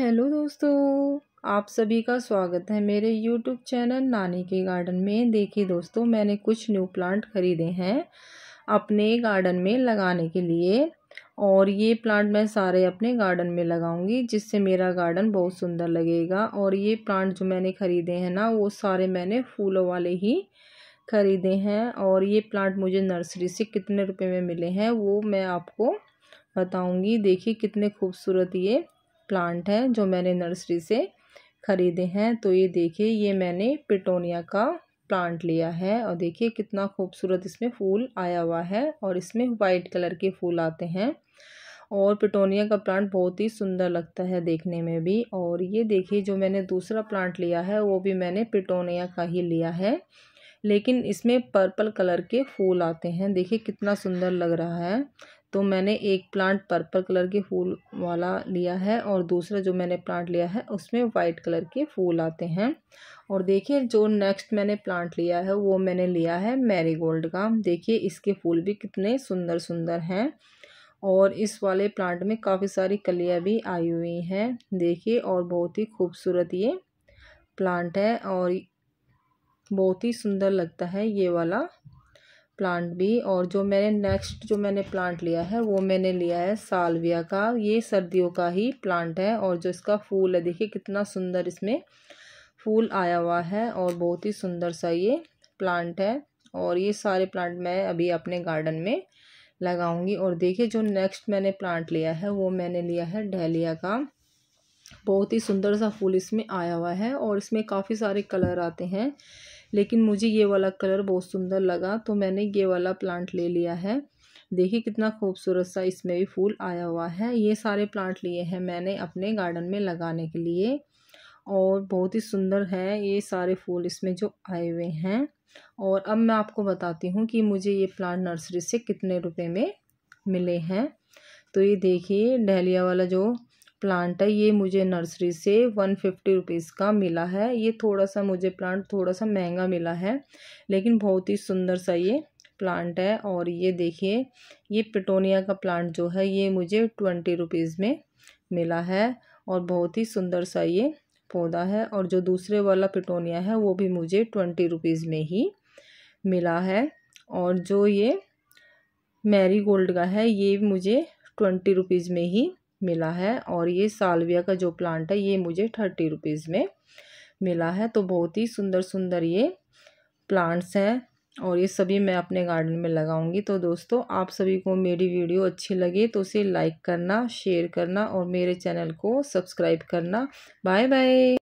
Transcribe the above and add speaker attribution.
Speaker 1: hello दोस्तों आप सभी का स्वागत है मेरे यूट्यूब चैनल नानी के गार्डन में देखिए दोस्तों मैंने कुछ न्यू प्लांट खरीदे हैं अपने गार्डन में लगाने के लिए और ये प्लांट मैं सारे अपने गार्डन में लगाऊंगी जिससे मेरा गार्डन बहुत सुंदर लगेगा और ये प्लांट जो मैंने ख़रीदे हैं ना वो सारे मैंने फूलों वाले ही ख़रीदे हैं और ये प्लांट मुझे नर्सरी से कितने रुपये में मिले हैं वो मैं आपको बताऊँगी देखिए कितने खूबसूरत ये प्लांट है जो मैंने नर्सरी से ख़रीदे हैं तो ये देखिए ये मैंने पिटोनिया का प्लांट लिया है और देखिए कितना खूबसूरत इसमें फूल आया हुआ है और इसमें वाइट कलर के फूल आते हैं और पिटोनिया का प्लांट बहुत ही सुंदर लगता है देखने में भी और ये देखिए जो मैंने दूसरा प्लांट लिया है वो भी मैंने पिटोनिया का ही लिया है लेकिन इसमें पर्पल कलर के फूल आते हैं देखिए कितना सुंदर लग रहा है तो मैंने एक प्लांट पर्पल कलर के फूल वाला लिया है और दूसरा जो मैंने प्लांट लिया है उसमें वाइट कलर के फूल आते हैं और देखिए जो नेक्स्ट मैंने प्लांट लिया है वो मैंने लिया है मैरीगोल्ड का देखिए इसके फूल भी कितने सुंदर सुंदर हैं और इस वाले प्लांट में काफ़ी सारी कलियाँ भी आई हुई हैं देखिए और बहुत ही खूबसूरत ये प्लांट है और बहुत ही सुंदर लगता है ये वाला प्लांट भी और जो मैंने नेक्स्ट जो मैंने प्लांट लिया है वो मैंने लिया है सालविया का ये सर्दियों का ही प्लांट है और जो इसका फूल है देखिए कितना सुंदर इसमें फूल आया हुआ है और बहुत ही सुंदर सा ये प्लांट है और ये सारे प्लांट मैं अभी अपने गार्डन में लगाऊंगी और देखिए जो नेक्स्ट मैंने प्लांट लिया है वो मैंने लिया है डहलिया का बहुत ही सुंदर सा फूल इसमें आया हुआ है और इसमें काफ़ी सारे कलर आते हैं लेकिन मुझे ये वाला कलर बहुत सुंदर लगा तो मैंने ये वाला प्लांट ले लिया है देखिए कितना खूबसूरत सा इसमें भी फूल आया हुआ है ये सारे प्लांट लिए हैं मैंने अपने गार्डन में लगाने के लिए और बहुत ही सुंदर है ये सारे फूल इसमें जो आए हुए हैं और अब मैं आपको बताती हूँ कि मुझे ये प्लांट नर्सरी से कितने रुपए में मिले हैं तो ये देखिए डहलिया वाला जो प्लांट है ये मुझे नर्सरी से वन फिफ्टी रुपीज़ का मिला है ये थोड़ा सा मुझे प्लांट थोड़ा सा महंगा मिला है लेकिन बहुत ही सुंदर सा ये प्लांट है और ये देखिए ये पिटोनिया का प्लांट जो है ये मुझे ट्वेंटी रुपीज़ में मिला है और बहुत ही सुंदर सा ये पौधा है और जो दूसरे वाला पिटोनिया है वो भी मुझे ट्वेंटी रुपीज़ में ही मिला है और जो ये मैरी गोल्ड का है ये मुझे ट्वेंटी रुपीज़ में ही मिला है और ये सालविया का जो प्लांट है ये मुझे थर्टी रुपीज़ में मिला है तो बहुत ही सुंदर सुंदर ये प्लांट्स हैं और ये सभी मैं अपने गार्डन में लगाऊंगी तो दोस्तों आप सभी को मेरी वीडियो अच्छी लगे तो उसे लाइक करना शेयर करना और मेरे चैनल को सब्सक्राइब करना बाय बाय